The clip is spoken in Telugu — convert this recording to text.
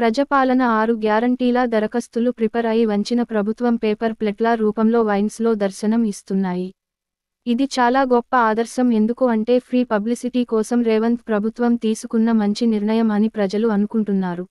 ప్రజపాలన ఆరు గ్యారంటీల దరఖాస్తులు ప్రిపేర్ అయి వంచిన ప్రభుత్వం పేపర్ ప్లెట్ల రూపంలో వైన్స్లో దర్శనం ఇస్తున్నాయి ఇది చాలా గొప్ప ఆదర్శం ఎందుకు అంటే ఫ్రీ పబ్లిసిటీ కోసం రేవంత్ ప్రభుత్వం తీసుకున్న మంచి నిర్ణయం అని ప్రజలు అనుకుంటున్నారు